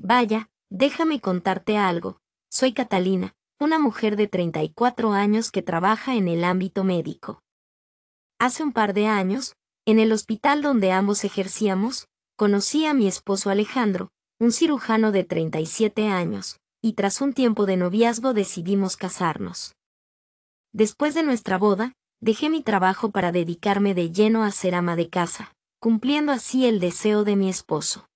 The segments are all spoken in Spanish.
Vaya, déjame contarte algo. Soy Catalina, una mujer de 34 años que trabaja en el ámbito médico. Hace un par de años, en el hospital donde ambos ejercíamos, conocí a mi esposo Alejandro, un cirujano de 37 años, y tras un tiempo de noviazgo decidimos casarnos. Después de nuestra boda, dejé mi trabajo para dedicarme de lleno a ser ama de casa, cumpliendo así el deseo de mi esposo.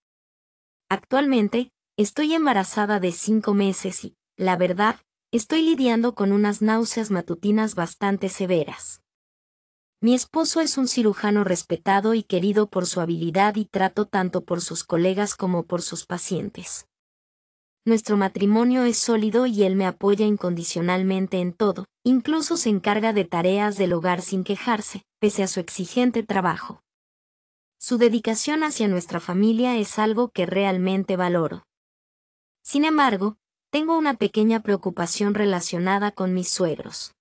Actualmente, estoy embarazada de cinco meses y, la verdad, estoy lidiando con unas náuseas matutinas bastante severas. Mi esposo es un cirujano respetado y querido por su habilidad y trato tanto por sus colegas como por sus pacientes. Nuestro matrimonio es sólido y él me apoya incondicionalmente en todo, incluso se encarga de tareas del hogar sin quejarse, pese a su exigente trabajo. Su dedicación hacia nuestra familia es algo que realmente valoro. Sin embargo, tengo una pequeña preocupación relacionada con mis suegros.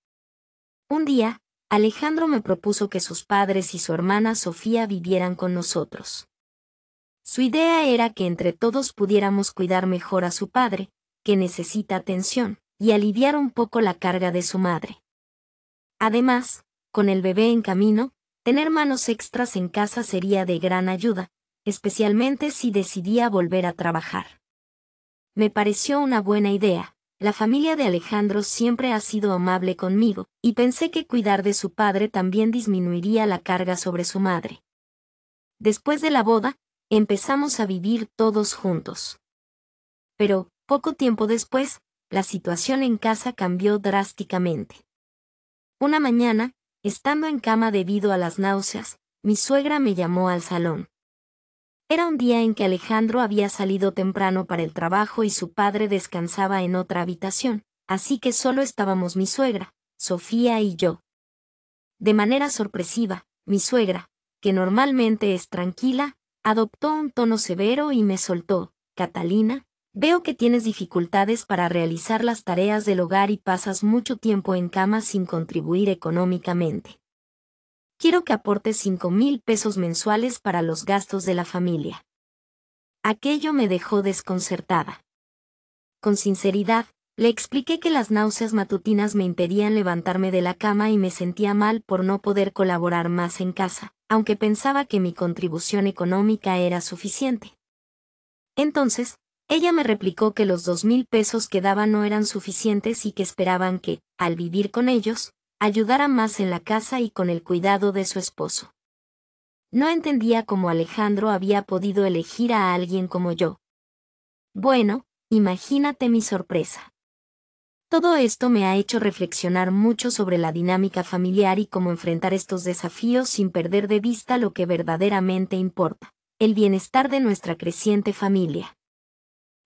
Un día, Alejandro me propuso que sus padres y su hermana Sofía vivieran con nosotros. Su idea era que entre todos pudiéramos cuidar mejor a su padre, que necesita atención, y aliviar un poco la carga de su madre. Además, con el bebé en camino, Tener manos extras en casa sería de gran ayuda, especialmente si decidía volver a trabajar. Me pareció una buena idea. La familia de Alejandro siempre ha sido amable conmigo, y pensé que cuidar de su padre también disminuiría la carga sobre su madre. Después de la boda, empezamos a vivir todos juntos. Pero, poco tiempo después, la situación en casa cambió drásticamente. Una mañana, Estando en cama debido a las náuseas, mi suegra me llamó al salón. Era un día en que Alejandro había salido temprano para el trabajo y su padre descansaba en otra habitación, así que solo estábamos mi suegra, Sofía y yo. De manera sorpresiva, mi suegra, que normalmente es tranquila, adoptó un tono severo y me soltó, Catalina, Veo que tienes dificultades para realizar las tareas del hogar y pasas mucho tiempo en cama sin contribuir económicamente. Quiero que aportes 5 mil pesos mensuales para los gastos de la familia. Aquello me dejó desconcertada. Con sinceridad, le expliqué que las náuseas matutinas me impedían levantarme de la cama y me sentía mal por no poder colaborar más en casa, aunque pensaba que mi contribución económica era suficiente. Entonces, ella me replicó que los dos mil pesos que daba no eran suficientes y que esperaban que, al vivir con ellos, ayudara más en la casa y con el cuidado de su esposo. No entendía cómo Alejandro había podido elegir a alguien como yo. Bueno, imagínate mi sorpresa. Todo esto me ha hecho reflexionar mucho sobre la dinámica familiar y cómo enfrentar estos desafíos sin perder de vista lo que verdaderamente importa, el bienestar de nuestra creciente familia.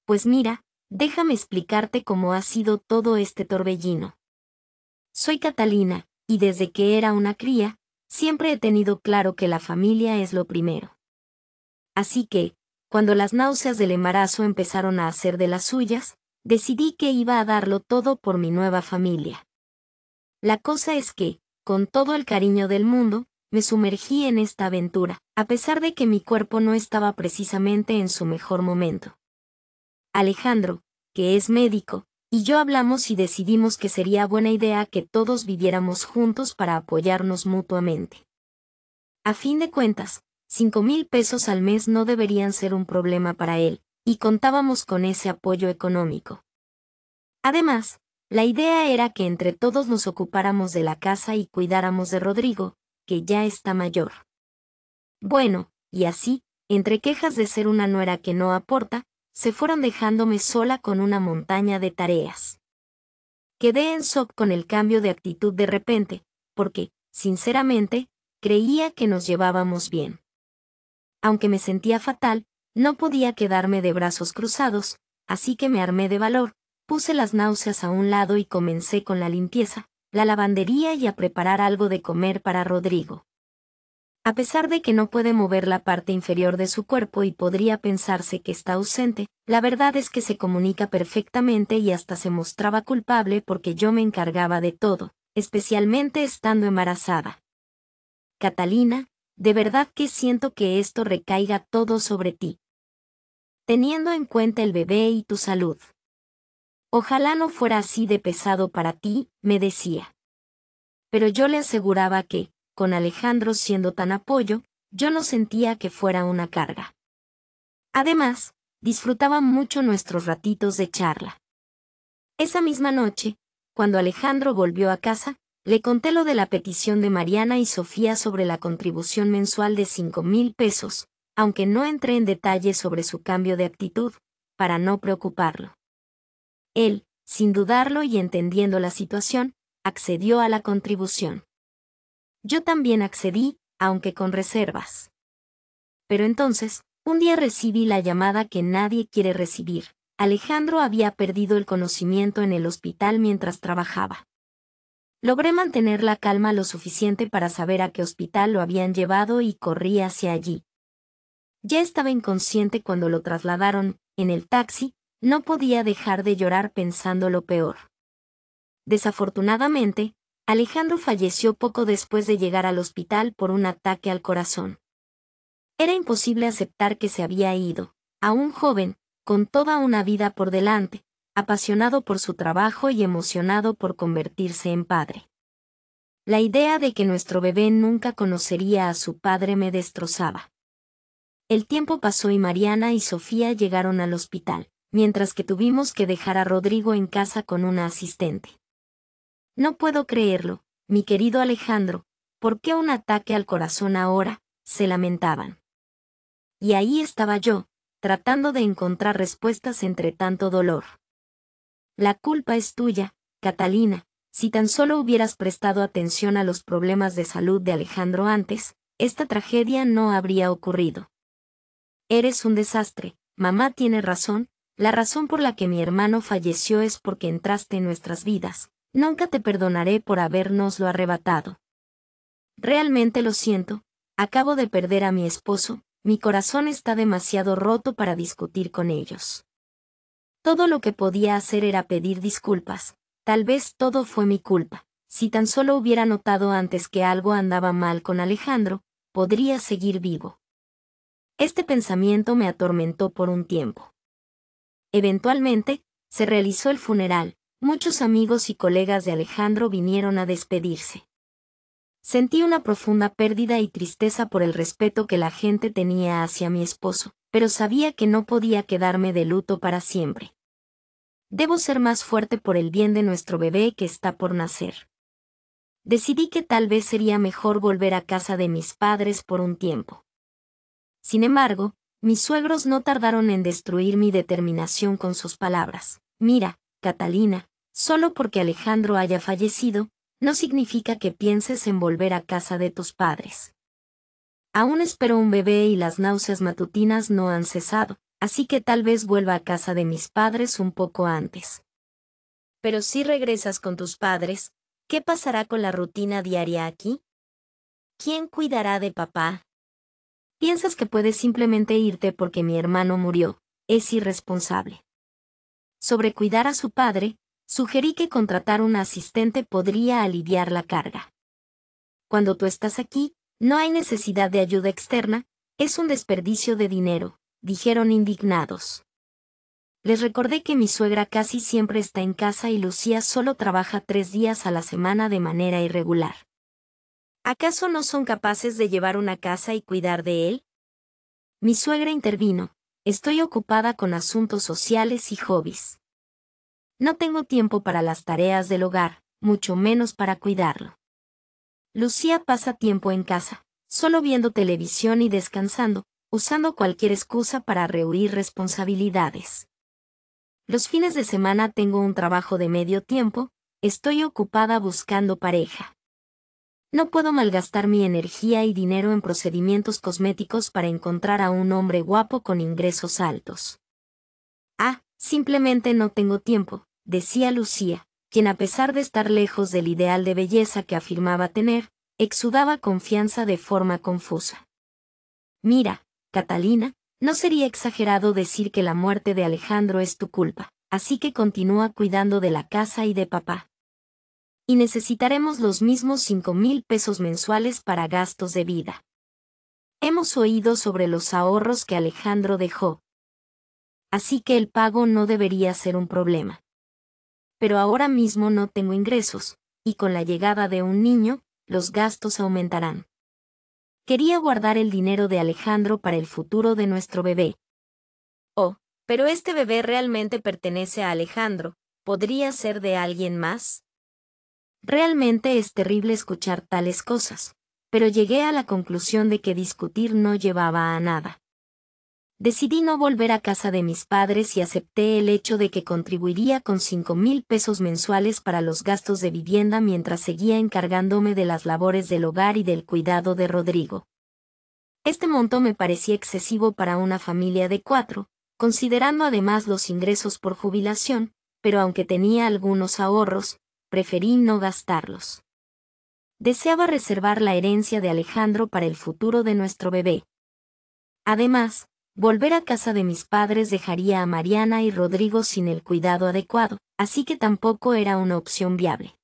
Pues mira, déjame explicarte cómo ha sido todo este torbellino. Soy Catalina, y desde que era una cría, siempre he tenido claro que la familia es lo primero. Así que, cuando las náuseas del embarazo empezaron a hacer de las suyas, decidí que iba a darlo todo por mi nueva familia. La cosa es que, con todo el cariño del mundo, me sumergí en esta aventura, a pesar de que mi cuerpo no estaba precisamente en su mejor momento. Alejandro, que es médico, y yo hablamos y decidimos que sería buena idea que todos viviéramos juntos para apoyarnos mutuamente. A fin de cuentas, cinco mil pesos al mes no deberían ser un problema para él, y contábamos con ese apoyo económico. Además, la idea era que entre todos nos ocupáramos de la casa y cuidáramos de Rodrigo, que ya está mayor. Bueno, y así, entre quejas de ser una nuera que no aporta, se fueron dejándome sola con una montaña de tareas. Quedé en shock con el cambio de actitud de repente, porque, sinceramente, creía que nos llevábamos bien. Aunque me sentía fatal, no podía quedarme de brazos cruzados, así que me armé de valor, puse las náuseas a un lado y comencé con la limpieza, la lavandería y a preparar algo de comer para Rodrigo. A pesar de que no puede mover la parte inferior de su cuerpo y podría pensarse que está ausente, la verdad es que se comunica perfectamente y hasta se mostraba culpable porque yo me encargaba de todo, especialmente estando embarazada. Catalina, de verdad que siento que esto recaiga todo sobre ti. Teniendo en cuenta el bebé y tu salud. Ojalá no fuera así de pesado para ti, me decía. Pero yo le aseguraba que, con Alejandro siendo tan apoyo, yo no sentía que fuera una carga. Además, disfrutaba mucho nuestros ratitos de charla. Esa misma noche, cuando Alejandro volvió a casa, le conté lo de la petición de Mariana y Sofía sobre la contribución mensual de 5.000 mil pesos, aunque no entré en detalle sobre su cambio de actitud, para no preocuparlo. Él, sin dudarlo y entendiendo la situación, accedió a la contribución. Yo también accedí, aunque con reservas. Pero entonces, un día recibí la llamada que nadie quiere recibir. Alejandro había perdido el conocimiento en el hospital mientras trabajaba. Logré mantener la calma lo suficiente para saber a qué hospital lo habían llevado y corrí hacia allí. Ya estaba inconsciente cuando lo trasladaron, en el taxi, no podía dejar de llorar pensando lo peor. Desafortunadamente, Alejandro falleció poco después de llegar al hospital por un ataque al corazón. Era imposible aceptar que se había ido, a un joven, con toda una vida por delante, apasionado por su trabajo y emocionado por convertirse en padre. La idea de que nuestro bebé nunca conocería a su padre me destrozaba. El tiempo pasó y Mariana y Sofía llegaron al hospital, mientras que tuvimos que dejar a Rodrigo en casa con una asistente. No puedo creerlo, mi querido Alejandro, ¿por qué un ataque al corazón ahora? se lamentaban. Y ahí estaba yo, tratando de encontrar respuestas entre tanto dolor. La culpa es tuya, Catalina, si tan solo hubieras prestado atención a los problemas de salud de Alejandro antes, esta tragedia no habría ocurrido. Eres un desastre, mamá tiene razón, la razón por la que mi hermano falleció es porque entraste en nuestras vidas, nunca te perdonaré por habernoslo arrebatado. Realmente lo siento, acabo de perder a mi esposo, mi corazón está demasiado roto para discutir con ellos. Todo lo que podía hacer era pedir disculpas, tal vez todo fue mi culpa, si tan solo hubiera notado antes que algo andaba mal con Alejandro, podría seguir vivo. Este pensamiento me atormentó por un tiempo. Eventualmente, se realizó el funeral, muchos amigos y colegas de Alejandro vinieron a despedirse. Sentí una profunda pérdida y tristeza por el respeto que la gente tenía hacia mi esposo, pero sabía que no podía quedarme de luto para siempre. Debo ser más fuerte por el bien de nuestro bebé que está por nacer. Decidí que tal vez sería mejor volver a casa de mis padres por un tiempo. Sin embargo, mis suegros no tardaron en destruir mi determinación con sus palabras. Mira, Catalina, Solo porque Alejandro haya fallecido, no significa que pienses en volver a casa de tus padres. Aún espero un bebé y las náuseas matutinas no han cesado, así que tal vez vuelva a casa de mis padres un poco antes. Pero si regresas con tus padres, ¿qué pasará con la rutina diaria aquí? ¿Quién cuidará de papá? Piensas que puedes simplemente irte porque mi hermano murió, es irresponsable. Sobre cuidar a su padre, Sugerí que contratar un asistente podría aliviar la carga. Cuando tú estás aquí, no hay necesidad de ayuda externa, es un desperdicio de dinero, dijeron indignados. Les recordé que mi suegra casi siempre está en casa y Lucía solo trabaja tres días a la semana de manera irregular. ¿Acaso no son capaces de llevar una casa y cuidar de él? Mi suegra intervino. Estoy ocupada con asuntos sociales y hobbies. No tengo tiempo para las tareas del hogar, mucho menos para cuidarlo. Lucía pasa tiempo en casa, solo viendo televisión y descansando, usando cualquier excusa para rehuir responsabilidades. Los fines de semana tengo un trabajo de medio tiempo, estoy ocupada buscando pareja. No puedo malgastar mi energía y dinero en procedimientos cosméticos para encontrar a un hombre guapo con ingresos altos. Ah, Simplemente no tengo tiempo, decía Lucía, quien a pesar de estar lejos del ideal de belleza que afirmaba tener, exudaba confianza de forma confusa. Mira, Catalina, no sería exagerado decir que la muerte de Alejandro es tu culpa, así que continúa cuidando de la casa y de papá. Y necesitaremos los mismos cinco mil pesos mensuales para gastos de vida. Hemos oído sobre los ahorros que Alejandro dejó, así que el pago no debería ser un problema. Pero ahora mismo no tengo ingresos, y con la llegada de un niño, los gastos aumentarán. Quería guardar el dinero de Alejandro para el futuro de nuestro bebé. Oh, pero este bebé realmente pertenece a Alejandro, ¿podría ser de alguien más? Realmente es terrible escuchar tales cosas, pero llegué a la conclusión de que discutir no llevaba a nada. Decidí no volver a casa de mis padres y acepté el hecho de que contribuiría con 5 mil pesos mensuales para los gastos de vivienda mientras seguía encargándome de las labores del hogar y del cuidado de Rodrigo. Este monto me parecía excesivo para una familia de cuatro, considerando además los ingresos por jubilación, pero aunque tenía algunos ahorros, preferí no gastarlos. Deseaba reservar la herencia de Alejandro para el futuro de nuestro bebé. Además, Volver a casa de mis padres dejaría a Mariana y Rodrigo sin el cuidado adecuado, así que tampoco era una opción viable.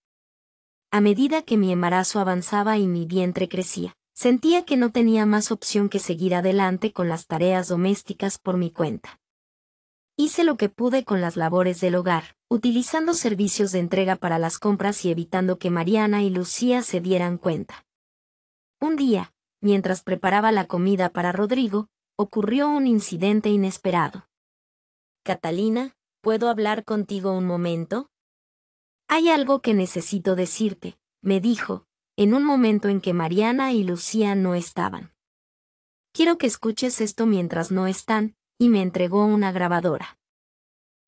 A medida que mi embarazo avanzaba y mi vientre crecía, sentía que no tenía más opción que seguir adelante con las tareas domésticas por mi cuenta. Hice lo que pude con las labores del hogar, utilizando servicios de entrega para las compras y evitando que Mariana y Lucía se dieran cuenta. Un día, mientras preparaba la comida para Rodrigo, ocurrió un incidente inesperado. Catalina, ¿puedo hablar contigo un momento? Hay algo que necesito decirte, me dijo, en un momento en que Mariana y Lucía no estaban. Quiero que escuches esto mientras no están, y me entregó una grabadora.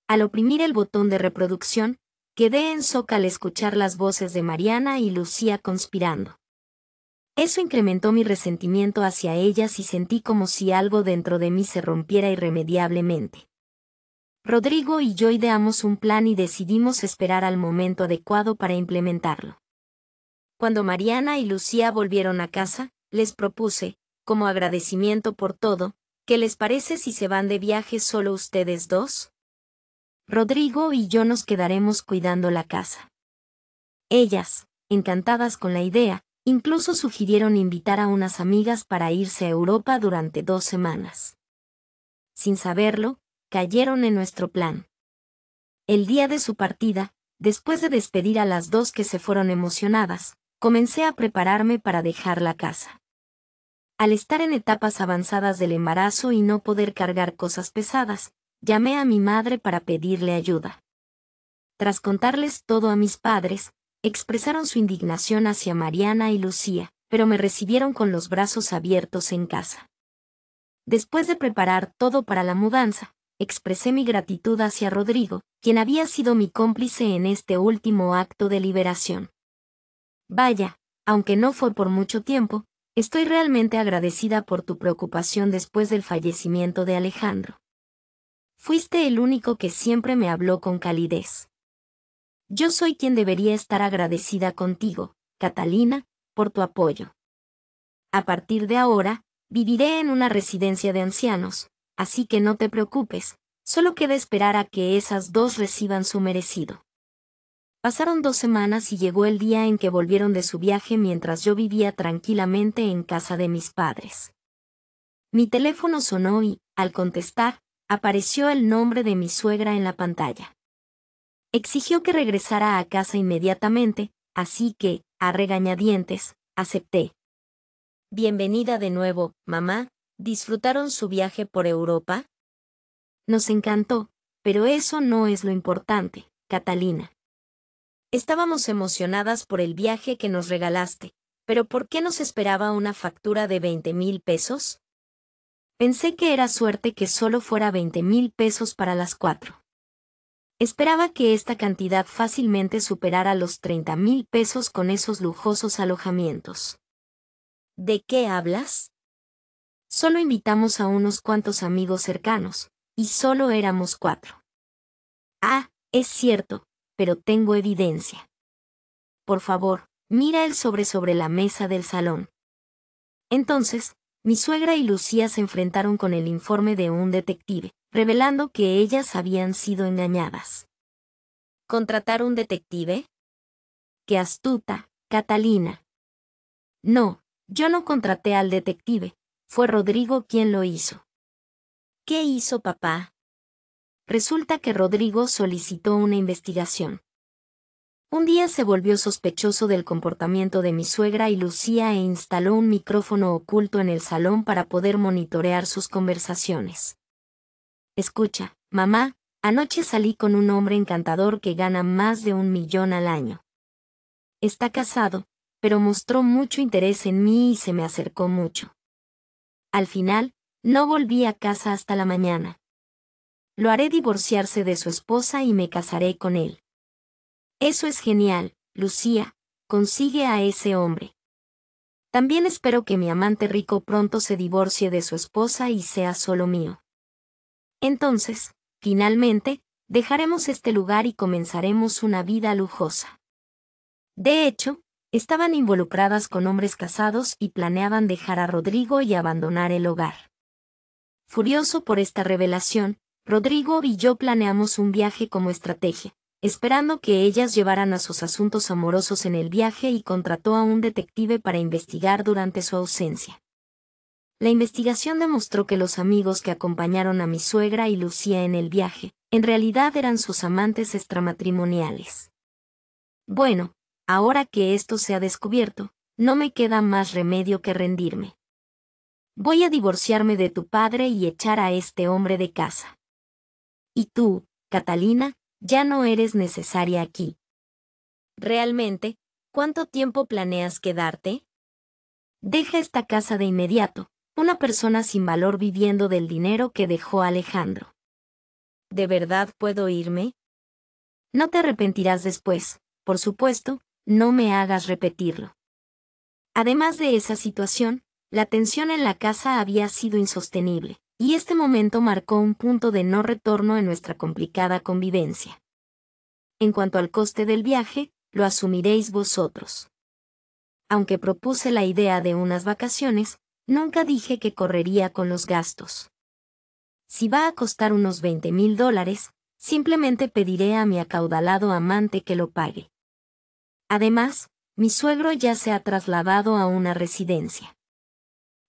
Al oprimir el botón de reproducción, quedé en soca al escuchar las voces de Mariana y Lucía conspirando. Eso incrementó mi resentimiento hacia ellas y sentí como si algo dentro de mí se rompiera irremediablemente. Rodrigo y yo ideamos un plan y decidimos esperar al momento adecuado para implementarlo. Cuando Mariana y Lucía volvieron a casa, les propuse, como agradecimiento por todo, ¿qué les parece si se van de viaje solo ustedes dos? Rodrigo y yo nos quedaremos cuidando la casa. Ellas, encantadas con la idea, Incluso sugirieron invitar a unas amigas para irse a Europa durante dos semanas. Sin saberlo, cayeron en nuestro plan. El día de su partida, después de despedir a las dos que se fueron emocionadas, comencé a prepararme para dejar la casa. Al estar en etapas avanzadas del embarazo y no poder cargar cosas pesadas, llamé a mi madre para pedirle ayuda. Tras contarles todo a mis padres, expresaron su indignación hacia Mariana y Lucía, pero me recibieron con los brazos abiertos en casa. Después de preparar todo para la mudanza, expresé mi gratitud hacia Rodrigo, quien había sido mi cómplice en este último acto de liberación. Vaya, aunque no fue por mucho tiempo, estoy realmente agradecida por tu preocupación después del fallecimiento de Alejandro. Fuiste el único que siempre me habló con calidez. Yo soy quien debería estar agradecida contigo, Catalina, por tu apoyo. A partir de ahora, viviré en una residencia de ancianos, así que no te preocupes, solo queda esperar a que esas dos reciban su merecido. Pasaron dos semanas y llegó el día en que volvieron de su viaje mientras yo vivía tranquilamente en casa de mis padres. Mi teléfono sonó y, al contestar, apareció el nombre de mi suegra en la pantalla. Exigió que regresara a casa inmediatamente, así que, a regañadientes, acepté. Bienvenida de nuevo, mamá. ¿Disfrutaron su viaje por Europa? Nos encantó, pero eso no es lo importante, Catalina. Estábamos emocionadas por el viaje que nos regalaste, pero ¿por qué nos esperaba una factura de 20 mil pesos? Pensé que era suerte que solo fuera 20 mil pesos para las cuatro. Esperaba que esta cantidad fácilmente superara los treinta mil pesos con esos lujosos alojamientos. ¿De qué hablas? Solo invitamos a unos cuantos amigos cercanos, y solo éramos cuatro. Ah, es cierto, pero tengo evidencia. Por favor, mira el sobre sobre la mesa del salón. Entonces, mi suegra y Lucía se enfrentaron con el informe de un detective, revelando que ellas habían sido engañadas. ¿Contratar un detective? ¡Qué astuta, Catalina! No, yo no contraté al detective, fue Rodrigo quien lo hizo. ¿Qué hizo papá? Resulta que Rodrigo solicitó una investigación. Un día se volvió sospechoso del comportamiento de mi suegra y Lucía e instaló un micrófono oculto en el salón para poder monitorear sus conversaciones. Escucha, mamá, anoche salí con un hombre encantador que gana más de un millón al año. Está casado, pero mostró mucho interés en mí y se me acercó mucho. Al final, no volví a casa hasta la mañana. Lo haré divorciarse de su esposa y me casaré con él. Eso es genial, Lucía, consigue a ese hombre. También espero que mi amante rico pronto se divorcie de su esposa y sea solo mío. Entonces, finalmente, dejaremos este lugar y comenzaremos una vida lujosa. De hecho, estaban involucradas con hombres casados y planeaban dejar a Rodrigo y abandonar el hogar. Furioso por esta revelación, Rodrigo y yo planeamos un viaje como estrategia, esperando que ellas llevaran a sus asuntos amorosos en el viaje y contrató a un detective para investigar durante su ausencia. La investigación demostró que los amigos que acompañaron a mi suegra y Lucía en el viaje, en realidad eran sus amantes extramatrimoniales. Bueno, ahora que esto se ha descubierto, no me queda más remedio que rendirme. Voy a divorciarme de tu padre y echar a este hombre de casa. Y tú, Catalina, ya no eres necesaria aquí. Realmente, ¿cuánto tiempo planeas quedarte? Deja esta casa de inmediato, una persona sin valor viviendo del dinero que dejó Alejandro. ¿De verdad puedo irme? No te arrepentirás después, por supuesto, no me hagas repetirlo. Además de esa situación, la tensión en la casa había sido insostenible, y este momento marcó un punto de no retorno en nuestra complicada convivencia. En cuanto al coste del viaje, lo asumiréis vosotros. Aunque propuse la idea de unas vacaciones, Nunca dije que correría con los gastos. Si va a costar unos 20 mil dólares, simplemente pediré a mi acaudalado amante que lo pague. Además, mi suegro ya se ha trasladado a una residencia.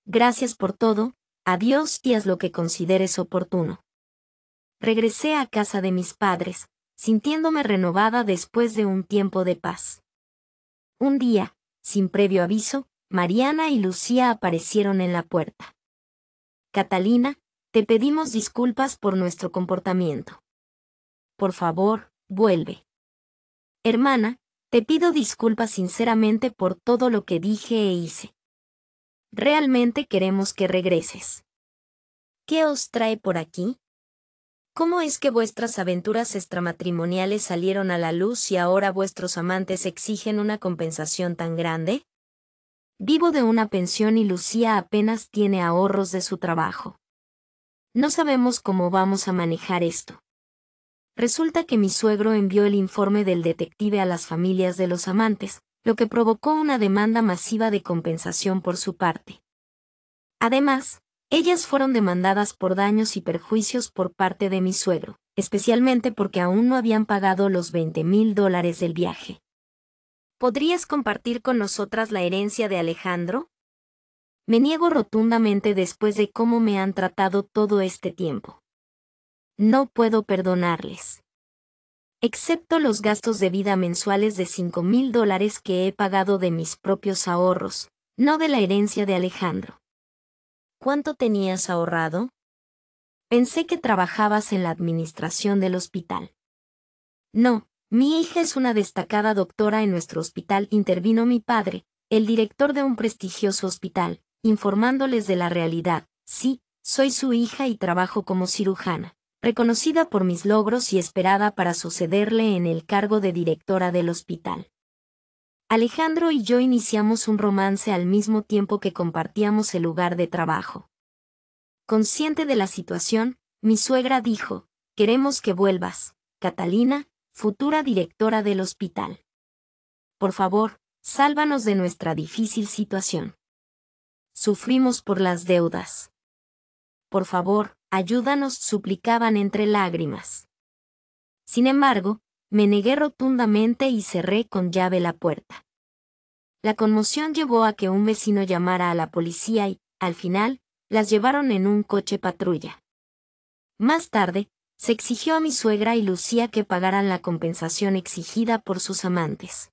Gracias por todo, adiós y haz lo que consideres oportuno. Regresé a casa de mis padres, sintiéndome renovada después de un tiempo de paz. Un día, sin previo aviso, Mariana y Lucía aparecieron en la puerta. Catalina, te pedimos disculpas por nuestro comportamiento. Por favor, vuelve. Hermana, te pido disculpas sinceramente por todo lo que dije e hice. Realmente queremos que regreses. ¿Qué os trae por aquí? ¿Cómo es que vuestras aventuras extramatrimoniales salieron a la luz y ahora vuestros amantes exigen una compensación tan grande? Vivo de una pensión y Lucía apenas tiene ahorros de su trabajo. No sabemos cómo vamos a manejar esto. Resulta que mi suegro envió el informe del detective a las familias de los amantes, lo que provocó una demanda masiva de compensación por su parte. Además, ellas fueron demandadas por daños y perjuicios por parte de mi suegro, especialmente porque aún no habían pagado los 20 mil dólares del viaje. ¿Podrías compartir con nosotras la herencia de Alejandro? Me niego rotundamente después de cómo me han tratado todo este tiempo. No puedo perdonarles. Excepto los gastos de vida mensuales de 5 mil dólares que he pagado de mis propios ahorros, no de la herencia de Alejandro. ¿Cuánto tenías ahorrado? Pensé que trabajabas en la administración del hospital. No, mi hija es una destacada doctora en nuestro hospital, intervino mi padre, el director de un prestigioso hospital, informándoles de la realidad. Sí, soy su hija y trabajo como cirujana, reconocida por mis logros y esperada para sucederle en el cargo de directora del hospital. Alejandro y yo iniciamos un romance al mismo tiempo que compartíamos el lugar de trabajo. Consciente de la situación, mi suegra dijo, queremos que vuelvas, Catalina, futura directora del hospital. Por favor, sálvanos de nuestra difícil situación. Sufrimos por las deudas. Por favor, ayúdanos, suplicaban entre lágrimas. Sin embargo, me negué rotundamente y cerré con llave la puerta. La conmoción llevó a que un vecino llamara a la policía y, al final, las llevaron en un coche patrulla. Más tarde, se exigió a mi suegra y Lucía que pagaran la compensación exigida por sus amantes.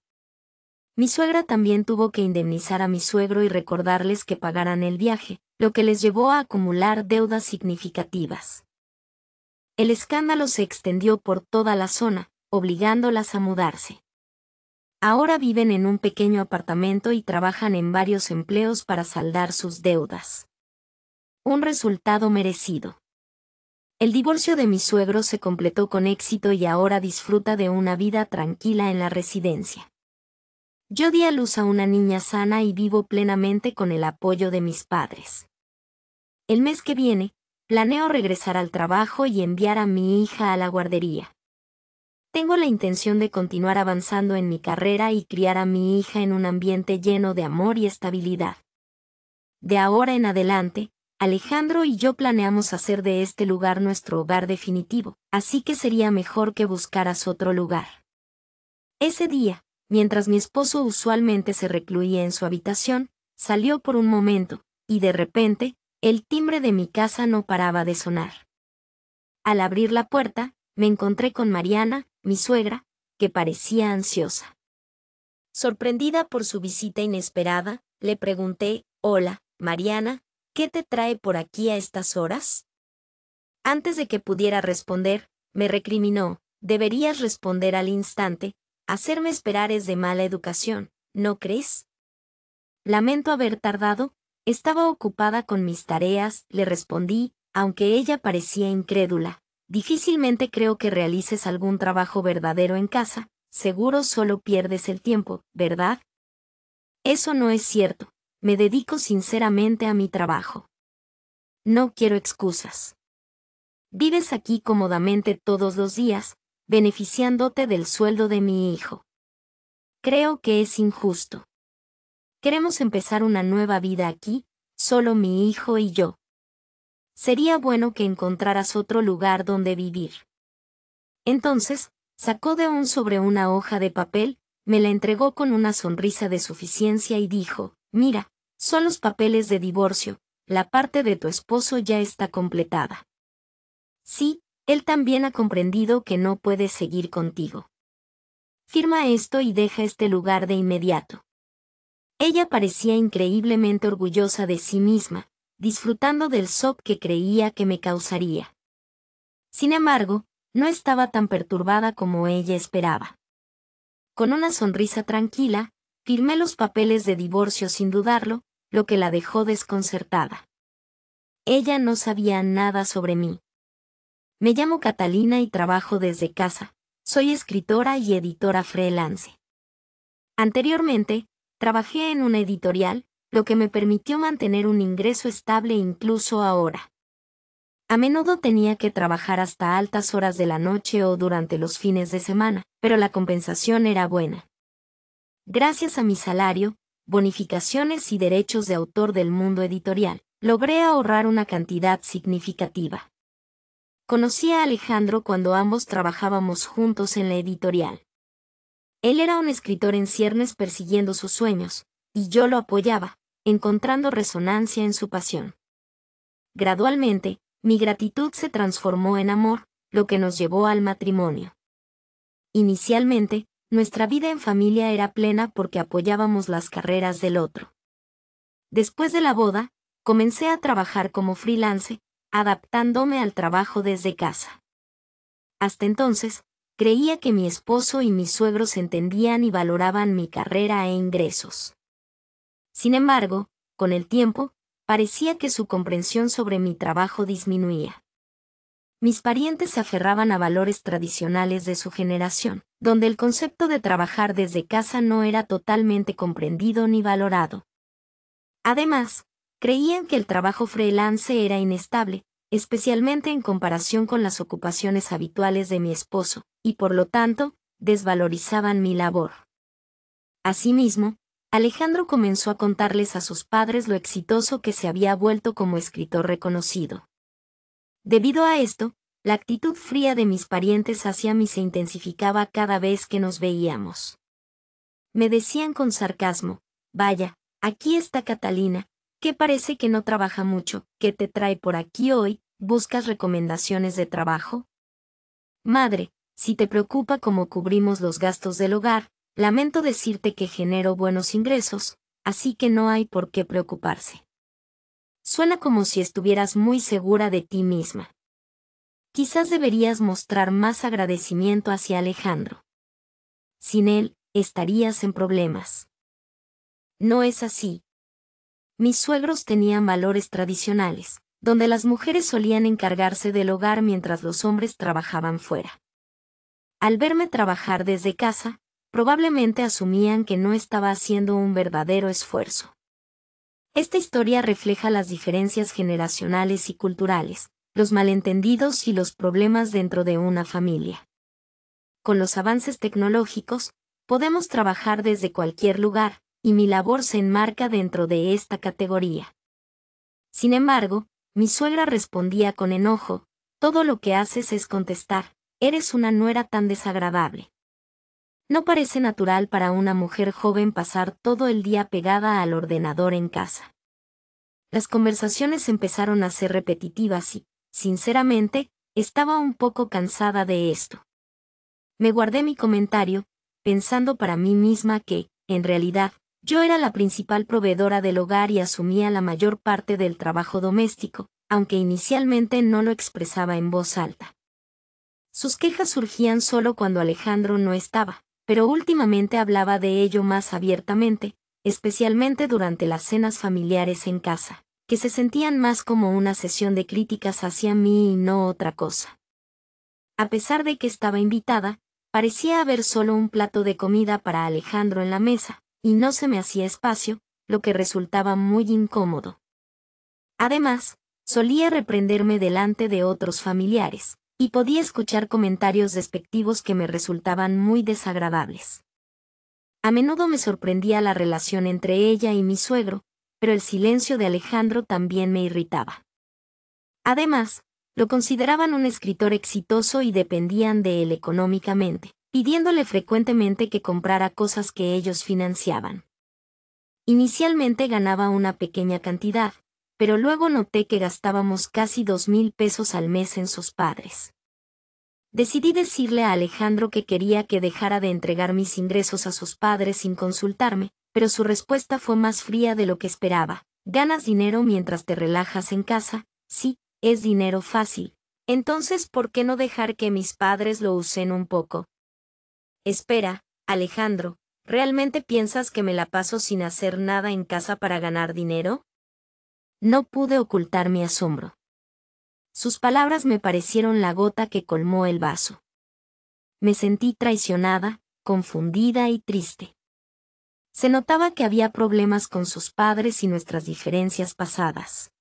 Mi suegra también tuvo que indemnizar a mi suegro y recordarles que pagaran el viaje, lo que les llevó a acumular deudas significativas. El escándalo se extendió por toda la zona, obligándolas a mudarse. Ahora viven en un pequeño apartamento y trabajan en varios empleos para saldar sus deudas. Un resultado merecido. El divorcio de mi suegro se completó con éxito y ahora disfruta de una vida tranquila en la residencia. Yo di a luz a una niña sana y vivo plenamente con el apoyo de mis padres. El mes que viene, planeo regresar al trabajo y enviar a mi hija a la guardería. Tengo la intención de continuar avanzando en mi carrera y criar a mi hija en un ambiente lleno de amor y estabilidad. De ahora en adelante, Alejandro y yo planeamos hacer de este lugar nuestro hogar definitivo, así que sería mejor que buscaras otro lugar. Ese día, mientras mi esposo usualmente se recluía en su habitación, salió por un momento, y de repente, el timbre de mi casa no paraba de sonar. Al abrir la puerta, me encontré con Mariana, mi suegra, que parecía ansiosa. Sorprendida por su visita inesperada, le pregunté, Hola, Mariana, ¿Qué te trae por aquí a estas horas? Antes de que pudiera responder, me recriminó, deberías responder al instante, hacerme esperar es de mala educación, ¿no crees? Lamento haber tardado, estaba ocupada con mis tareas, le respondí, aunque ella parecía incrédula. Difícilmente creo que realices algún trabajo verdadero en casa, seguro solo pierdes el tiempo, ¿verdad? Eso no es cierto, me dedico sinceramente a mi trabajo. No quiero excusas. Vives aquí cómodamente todos los días, beneficiándote del sueldo de mi hijo. Creo que es injusto. Queremos empezar una nueva vida aquí, solo mi hijo y yo. Sería bueno que encontraras otro lugar donde vivir. Entonces, sacó de un sobre una hoja de papel, me la entregó con una sonrisa de suficiencia y dijo, mira, son los papeles de divorcio, la parte de tu esposo ya está completada. Sí, él también ha comprendido que no puede seguir contigo. Firma esto y deja este lugar de inmediato. Ella parecía increíblemente orgullosa de sí misma, disfrutando del sop que creía que me causaría. Sin embargo, no estaba tan perturbada como ella esperaba. Con una sonrisa tranquila, firmé los papeles de divorcio sin dudarlo, lo que la dejó desconcertada. Ella no sabía nada sobre mí. Me llamo Catalina y trabajo desde casa. Soy escritora y editora freelance. Anteriormente, trabajé en una editorial, lo que me permitió mantener un ingreso estable incluso ahora. A menudo tenía que trabajar hasta altas horas de la noche o durante los fines de semana, pero la compensación era buena. Gracias a mi salario, bonificaciones y derechos de autor del mundo editorial, logré ahorrar una cantidad significativa. Conocí a Alejandro cuando ambos trabajábamos juntos en la editorial. Él era un escritor en ciernes persiguiendo sus sueños, y yo lo apoyaba, encontrando resonancia en su pasión. Gradualmente, mi gratitud se transformó en amor, lo que nos llevó al matrimonio. Inicialmente, nuestra vida en familia era plena porque apoyábamos las carreras del otro. Después de la boda, comencé a trabajar como freelance, adaptándome al trabajo desde casa. Hasta entonces, creía que mi esposo y mis suegros entendían y valoraban mi carrera e ingresos. Sin embargo, con el tiempo, parecía que su comprensión sobre mi trabajo disminuía. Mis parientes se aferraban a valores tradicionales de su generación, donde el concepto de trabajar desde casa no era totalmente comprendido ni valorado. Además, creían que el trabajo freelance era inestable, especialmente en comparación con las ocupaciones habituales de mi esposo, y por lo tanto, desvalorizaban mi labor. Asimismo, Alejandro comenzó a contarles a sus padres lo exitoso que se había vuelto como escritor reconocido. Debido a esto, la actitud fría de mis parientes hacia mí se intensificaba cada vez que nos veíamos. Me decían con sarcasmo, vaya, aquí está Catalina, que parece que no trabaja mucho, que te trae por aquí hoy, buscas recomendaciones de trabajo. Madre, si te preocupa cómo cubrimos los gastos del hogar, lamento decirte que genero buenos ingresos, así que no hay por qué preocuparse. Suena como si estuvieras muy segura de ti misma. Quizás deberías mostrar más agradecimiento hacia Alejandro. Sin él, estarías en problemas. No es así. Mis suegros tenían valores tradicionales, donde las mujeres solían encargarse del hogar mientras los hombres trabajaban fuera. Al verme trabajar desde casa, probablemente asumían que no estaba haciendo un verdadero esfuerzo. Esta historia refleja las diferencias generacionales y culturales, los malentendidos y los problemas dentro de una familia. Con los avances tecnológicos, podemos trabajar desde cualquier lugar, y mi labor se enmarca dentro de esta categoría. Sin embargo, mi suegra respondía con enojo, todo lo que haces es contestar, eres una nuera tan desagradable. No parece natural para una mujer joven pasar todo el día pegada al ordenador en casa. Las conversaciones empezaron a ser repetitivas y, sinceramente, estaba un poco cansada de esto. Me guardé mi comentario, pensando para mí misma que, en realidad, yo era la principal proveedora del hogar y asumía la mayor parte del trabajo doméstico, aunque inicialmente no lo expresaba en voz alta. Sus quejas surgían solo cuando Alejandro no estaba, pero últimamente hablaba de ello más abiertamente, especialmente durante las cenas familiares en casa, que se sentían más como una sesión de críticas hacia mí y no otra cosa. A pesar de que estaba invitada, parecía haber solo un plato de comida para Alejandro en la mesa, y no se me hacía espacio, lo que resultaba muy incómodo. Además, solía reprenderme delante de otros familiares, y podía escuchar comentarios despectivos que me resultaban muy desagradables. A menudo me sorprendía la relación entre ella y mi suegro, pero el silencio de Alejandro también me irritaba. Además, lo consideraban un escritor exitoso y dependían de él económicamente, pidiéndole frecuentemente que comprara cosas que ellos financiaban. Inicialmente ganaba una pequeña cantidad, pero luego noté que gastábamos casi dos mil pesos al mes en sus padres. Decidí decirle a Alejandro que quería que dejara de entregar mis ingresos a sus padres sin consultarme, pero su respuesta fue más fría de lo que esperaba. Ganas dinero mientras te relajas en casa, sí, es dinero fácil. Entonces, ¿por qué no dejar que mis padres lo usen un poco? Espera, Alejandro, ¿realmente piensas que me la paso sin hacer nada en casa para ganar dinero? No pude ocultar mi asombro. Sus palabras me parecieron la gota que colmó el vaso. Me sentí traicionada, confundida y triste. Se notaba que había problemas con sus padres y nuestras diferencias pasadas.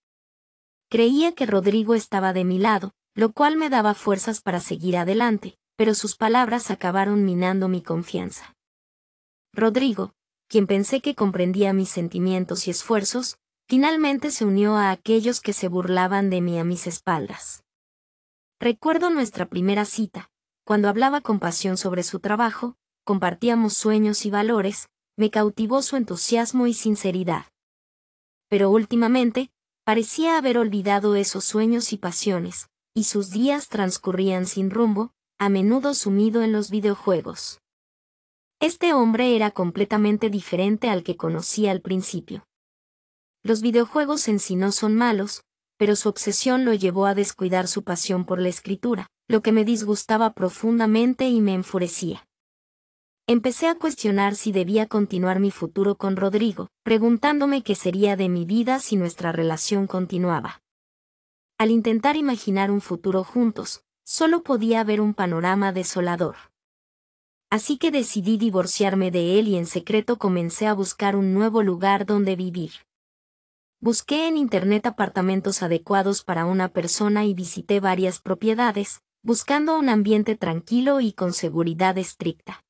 Creía que Rodrigo estaba de mi lado, lo cual me daba fuerzas para seguir adelante, pero sus palabras acabaron minando mi confianza. Rodrigo, quien pensé que comprendía mis sentimientos y esfuerzos, Finalmente se unió a aquellos que se burlaban de mí a mis espaldas. Recuerdo nuestra primera cita, cuando hablaba con pasión sobre su trabajo, compartíamos sueños y valores, me cautivó su entusiasmo y sinceridad. Pero últimamente, parecía haber olvidado esos sueños y pasiones, y sus días transcurrían sin rumbo, a menudo sumido en los videojuegos. Este hombre era completamente diferente al que conocía al principio. Los videojuegos en sí no son malos, pero su obsesión lo llevó a descuidar su pasión por la escritura, lo que me disgustaba profundamente y me enfurecía. Empecé a cuestionar si debía continuar mi futuro con Rodrigo, preguntándome qué sería de mi vida si nuestra relación continuaba. Al intentar imaginar un futuro juntos, solo podía ver un panorama desolador. Así que decidí divorciarme de él y en secreto comencé a buscar un nuevo lugar donde vivir. Busqué en internet apartamentos adecuados para una persona y visité varias propiedades, buscando un ambiente tranquilo y con seguridad estricta.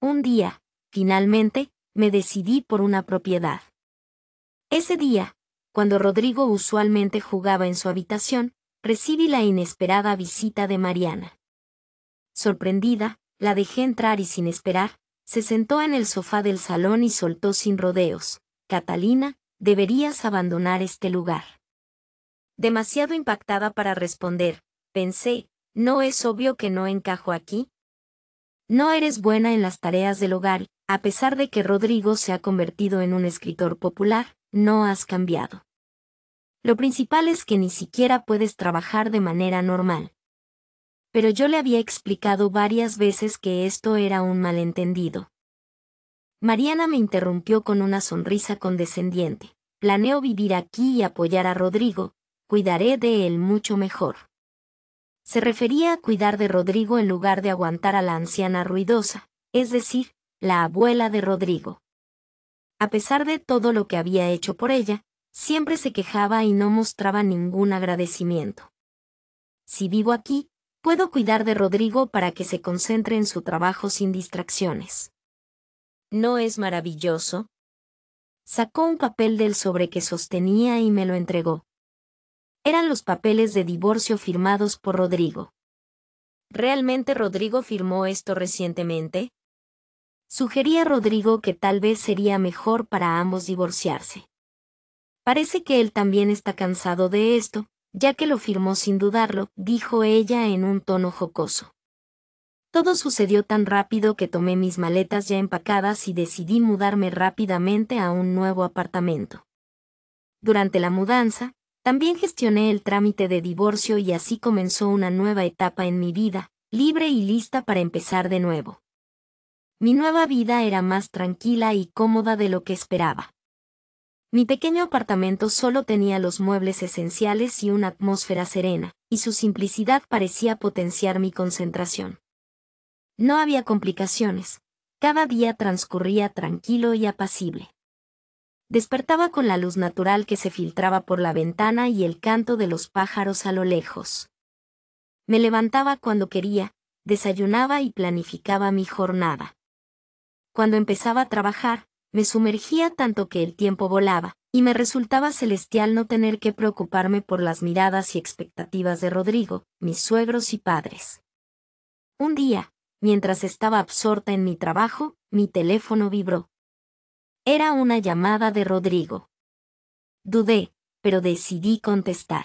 Un día, finalmente, me decidí por una propiedad. Ese día, cuando Rodrigo usualmente jugaba en su habitación, recibí la inesperada visita de Mariana. Sorprendida, la dejé entrar y sin esperar, se sentó en el sofá del salón y soltó sin rodeos. Catalina, deberías abandonar este lugar. Demasiado impactada para responder, pensé, ¿no es obvio que no encajo aquí? No eres buena en las tareas del hogar, a pesar de que Rodrigo se ha convertido en un escritor popular, no has cambiado. Lo principal es que ni siquiera puedes trabajar de manera normal. Pero yo le había explicado varias veces que esto era un malentendido. Mariana me interrumpió con una sonrisa condescendiente. Planeo vivir aquí y apoyar a Rodrigo, cuidaré de él mucho mejor. Se refería a cuidar de Rodrigo en lugar de aguantar a la anciana ruidosa, es decir, la abuela de Rodrigo. A pesar de todo lo que había hecho por ella, siempre se quejaba y no mostraba ningún agradecimiento. Si vivo aquí, puedo cuidar de Rodrigo para que se concentre en su trabajo sin distracciones. ¿No es maravilloso? Sacó un papel del sobre que sostenía y me lo entregó. Eran los papeles de divorcio firmados por Rodrigo. ¿Realmente Rodrigo firmó esto recientemente? Sugería Rodrigo que tal vez sería mejor para ambos divorciarse. Parece que él también está cansado de esto, ya que lo firmó sin dudarlo, dijo ella en un tono jocoso. Todo sucedió tan rápido que tomé mis maletas ya empacadas y decidí mudarme rápidamente a un nuevo apartamento. Durante la mudanza, también gestioné el trámite de divorcio y así comenzó una nueva etapa en mi vida, libre y lista para empezar de nuevo. Mi nueva vida era más tranquila y cómoda de lo que esperaba. Mi pequeño apartamento solo tenía los muebles esenciales y una atmósfera serena, y su simplicidad parecía potenciar mi concentración. No había complicaciones. Cada día transcurría tranquilo y apacible. Despertaba con la luz natural que se filtraba por la ventana y el canto de los pájaros a lo lejos. Me levantaba cuando quería, desayunaba y planificaba mi jornada. Cuando empezaba a trabajar, me sumergía tanto que el tiempo volaba, y me resultaba celestial no tener que preocuparme por las miradas y expectativas de Rodrigo, mis suegros y padres. Un día, mientras estaba absorta en mi trabajo, mi teléfono vibró. Era una llamada de Rodrigo. Dudé, pero decidí contestar.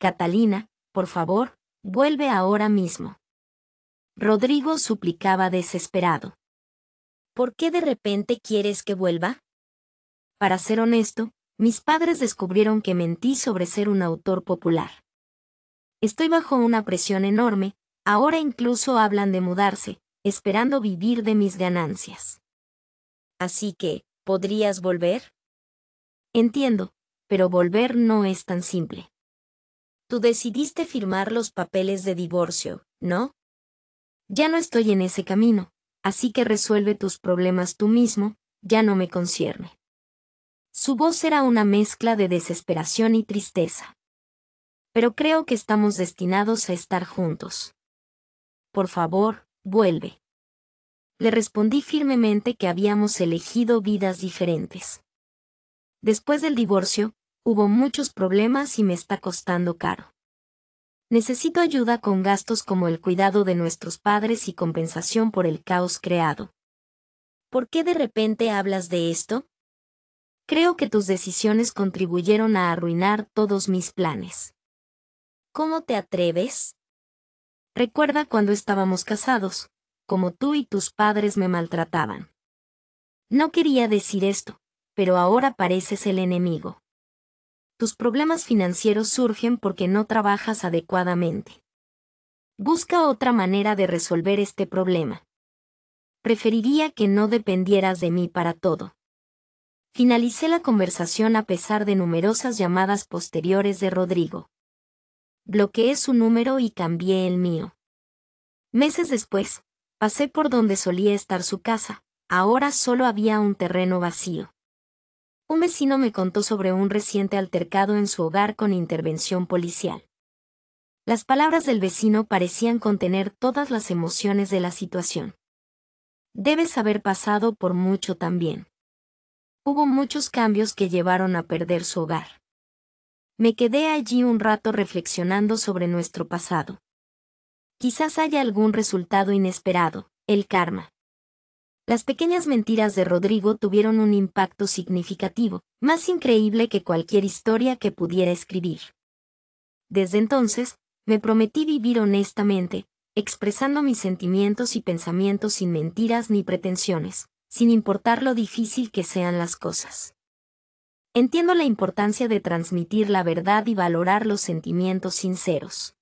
Catalina, por favor, vuelve ahora mismo. Rodrigo suplicaba desesperado. ¿Por qué de repente quieres que vuelva? Para ser honesto, mis padres descubrieron que mentí sobre ser un autor popular. Estoy bajo una presión enorme, Ahora incluso hablan de mudarse, esperando vivir de mis ganancias. Así que, ¿podrías volver? Entiendo, pero volver no es tan simple. Tú decidiste firmar los papeles de divorcio, ¿no? Ya no estoy en ese camino, así que resuelve tus problemas tú mismo, ya no me concierne. Su voz era una mezcla de desesperación y tristeza. Pero creo que estamos destinados a estar juntos. Por favor, vuelve. Le respondí firmemente que habíamos elegido vidas diferentes. Después del divorcio, hubo muchos problemas y me está costando caro. Necesito ayuda con gastos como el cuidado de nuestros padres y compensación por el caos creado. ¿Por qué de repente hablas de esto? Creo que tus decisiones contribuyeron a arruinar todos mis planes. ¿Cómo te atreves? Recuerda cuando estábamos casados, como tú y tus padres me maltrataban. No quería decir esto, pero ahora pareces el enemigo. Tus problemas financieros surgen porque no trabajas adecuadamente. Busca otra manera de resolver este problema. Preferiría que no dependieras de mí para todo. Finalicé la conversación a pesar de numerosas llamadas posteriores de Rodrigo bloqueé su número y cambié el mío. Meses después, pasé por donde solía estar su casa, ahora solo había un terreno vacío. Un vecino me contó sobre un reciente altercado en su hogar con intervención policial. Las palabras del vecino parecían contener todas las emociones de la situación. Debes haber pasado por mucho también. Hubo muchos cambios que llevaron a perder su hogar. Me quedé allí un rato reflexionando sobre nuestro pasado. Quizás haya algún resultado inesperado, el karma. Las pequeñas mentiras de Rodrigo tuvieron un impacto significativo, más increíble que cualquier historia que pudiera escribir. Desde entonces, me prometí vivir honestamente, expresando mis sentimientos y pensamientos sin mentiras ni pretensiones, sin importar lo difícil que sean las cosas. Entiendo la importancia de transmitir la verdad y valorar los sentimientos sinceros.